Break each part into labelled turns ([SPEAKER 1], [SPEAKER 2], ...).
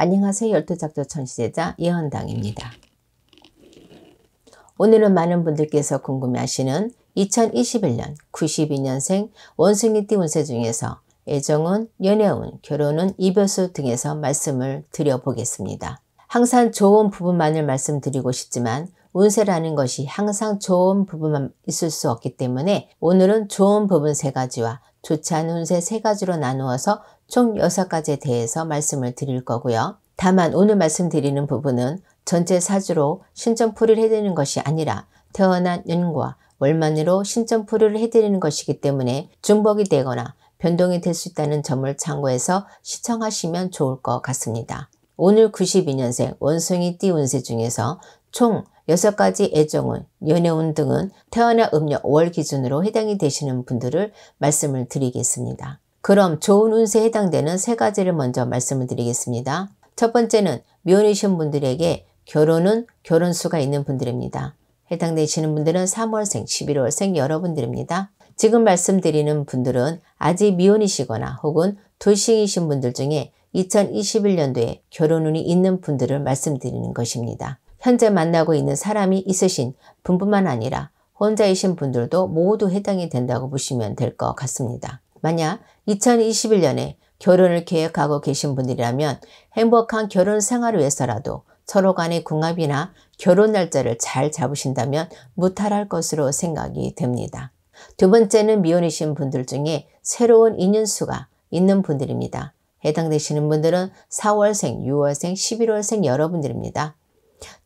[SPEAKER 1] 안녕하세요. 열두작조 천시제자 예언당입니다. 오늘은 많은 분들께서 궁금해하시는 2021년 92년생 원숭이띠 운세 중에서 애정운, 연애운, 결혼운, 이별수 등에서 말씀을 드려보겠습니다. 항상 좋은 부분만을 말씀드리고 싶지만 운세라는 것이 항상 좋은 부분만 있을 수 없기 때문에 오늘은 좋은 부분 세 가지와 좋지 않은 운세 세 가지로 나누어서 총 여섯 가지에 대해서 말씀을 드릴 거고요. 다만 오늘 말씀드리는 부분은 전체 사주로 신점풀이를 해드리는 것이 아니라 태어난 연과 월만으로 신점풀이를 해드리는 것이기 때문에 중복이 되거나 변동이 될 수 있다는 점을 참고해서 시청하시면 좋을 것 같습니다. 오늘 92년생 원숭이 띠 운세 중에서 총 여섯 가지 애정은 연애운 등은 태어나 음력 5월 기준으로 해당이 되시는 분들을 말씀을 드리겠습니다. 그럼 좋은 운세에 해당되는 세 가지를 먼저 말씀을 드리겠습니다. 첫 번째는 미혼이신 분들에게 결혼은 결혼수가 있는 분들입니다. 해당되시는 분들은 3월생, 11월생 여러분들입니다. 지금 말씀드리는 분들은 아직 미혼이시거나 혹은 돌싱이신 분들 중에 2021년도에 결혼운이 있는 분들을 말씀드리는 것입니다. 현재 만나고 있는 사람이 있으신 분뿐만 아니라 혼자이신 분들도 모두 해당이 된다고 보시면 될 것 같습니다. 만약 2021년에 결혼을 계획하고 계신 분들이라면 행복한 결혼 생활을 위해서라도 서로 간의 궁합이나 결혼 날짜를 잘 잡으신다면 무탈할 것으로 생각이 됩니다. 두 번째는 미혼이신 분들 중에 새로운 인연수가 있는 분들입니다. 해당되시는 분들은 4월생, 6월생, 11월생 여러분들입니다.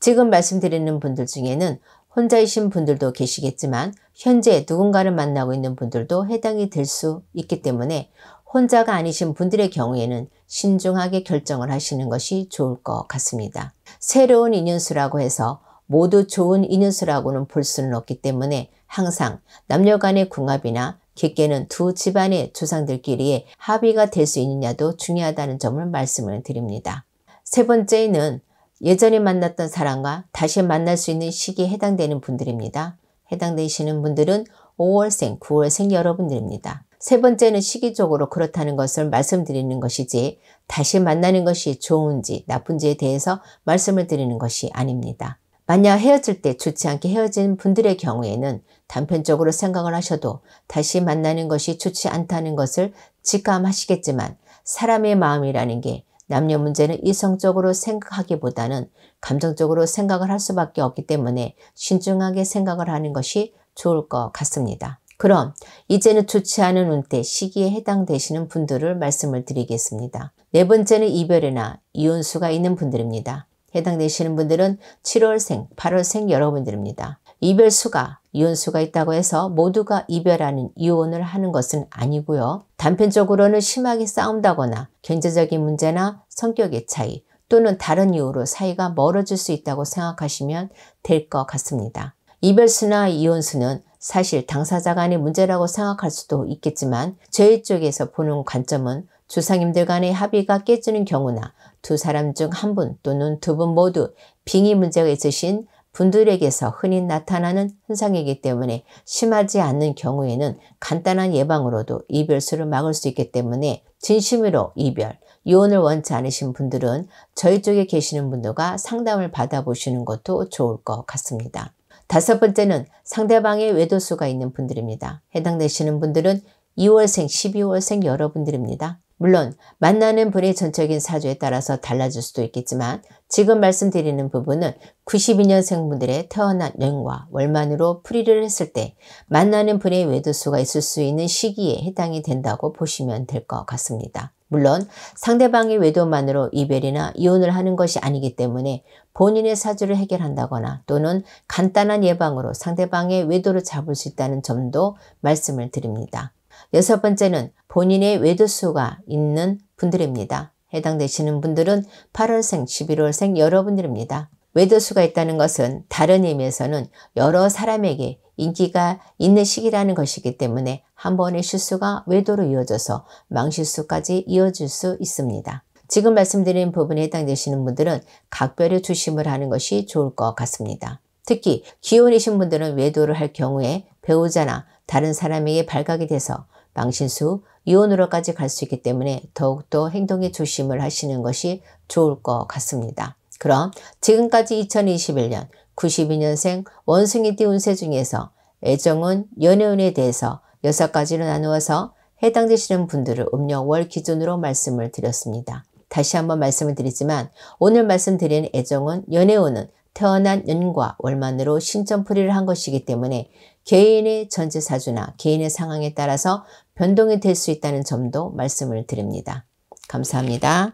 [SPEAKER 1] 지금 말씀드리는 분들 중에는 혼자이신 분들도 계시겠지만 현재 누군가를 만나고 있는 분들도 해당이 될 수 있기 때문에 혼자가 아니신 분들의 경우에는 신중하게 결정을 하시는 것이 좋을 것 같습니다. 새로운 인연수라고 해서 모두 좋은 인연수라고는 볼 수는 없기 때문에 항상 남녀 간의 궁합이나 깊게는 두 집안의 조상들끼리의 합의가 될 수 있느냐도 중요하다는 점을 말씀을 드립니다. 세 번째는 예전에 만났던 사람과 다시 만날 수 있는 시기에 해당되는 분들입니다. 해당되시는 분들은 5월생, 9월생 여러분들입니다. 세 번째는 시기적으로 그렇다는 것을 말씀드리는 것이지 다시 만나는 것이 좋은지 나쁜지에 대해서 말씀을 드리는 것이 아닙니다. 만약 헤어질 때 좋지 않게 헤어진 분들의 경우에는 단편적으로 생각을 하셔도 다시 만나는 것이 좋지 않다는 것을 직감하시겠지만 사람의 마음이라는 게 남녀 문제는 이성적으로 생각하기보다는 감정적으로 생각을 할 수밖에 없기 때문에 신중하게 생각을 하는 것이 좋을 것 같습니다. 그럼 이제는 좋지 않은 운때 시기에 해당되시는 분들을 말씀을 드리겠습니다. 네 번째는 이별이나 이혼수가 있는 분들입니다. 해당되시는 분들은 7월생, 8월생 여러분들입니다. 이별수가 이혼수가 있다고 해서 모두가 이별하는 이혼을 하는 것은 아니고요. 단편적으로는 심하게 싸운다거나 경제적인 문제나 성격의 차이 또는 다른 이유로 사이가 멀어질 수 있다고 생각하시면 될 것 같습니다. 이별수나 이혼수는 사실 당사자 간의 문제라고 생각할 수도 있겠지만 저희 쪽에서 보는 관점은 주상님들 간의 합의가 깨지는 경우나 두 사람 중 한 분 또는 두 분 모두 빙의 문제가 있으신 분들에게서 흔히 나타나는 현상이기 때문에 심하지 않는 경우에는 간단한 예방으로도 이별수를 막을 수 있기 때문에 진심으로 이별 이혼을 원치 않으신 분들은 저희 쪽에 계시는 분들과 상담을 받아보시는 것도 좋을 것 같습니다. 다섯 번째는 상대방의 외도수가 있는 분들입니다. 해당되시는 분들은 2월생, 12월생 여러분들입니다. 물론 만나는 분의 전적인 사주에 따라서 달라질 수도 있겠지만 지금 말씀드리는 부분은 92년생 분들의 태어난 연과 월만으로 풀이를 했을 때 만나는 분의 외도수가 있을 수 있는 시기에 해당이 된다고 보시면 될 것 같습니다. 물론 상대방의 외도만으로 이별이나 이혼을 하는 것이 아니기 때문에 본인의 사주를 해결한다거나 또는 간단한 예방으로 상대방의 외도를 잡을 수 있다는 점도 말씀을 드립니다. 여섯 번째는 본인의 외도수가 있는 분들입니다. 해당되시는 분들은 8월생, 11월생 여러분들입니다. 외도수가 있다는 것은 다른 의미에서는 여러 사람에게 인기가 있는 시기라는 것이기 때문에 한 번의 실수가 외도로 이어져서 망실수까지 이어질 수 있습니다. 지금 말씀드린 부분에 해당되시는 분들은 각별히 조심을 하는 것이 좋을 것 같습니다. 특히 기혼이신 분들은 외도를 할 경우에 배우자나 다른 사람에게 발각이 돼서 망신수, 이혼으로까지 갈 수 있기 때문에 더욱더 행동에 조심을 하시는 것이 좋을 것 같습니다. 그럼 지금까지 2021년 92년생 원숭이 띠 운세 중에서 애정은 연애운에 대해서 6가지로 나누어서 해당되시는 분들을 음력월 기준으로 말씀을 드렸습니다. 다시 한번 말씀을 드리지만 오늘 말씀드린 애정은 연애운은 태어난 연과 월만으로 신점풀이를 한 것이기 때문에 개인의 전제사주나 개인의 상황에 따라서 변동이 될 수 있다는 점도 말씀을 드립니다. 감사합니다.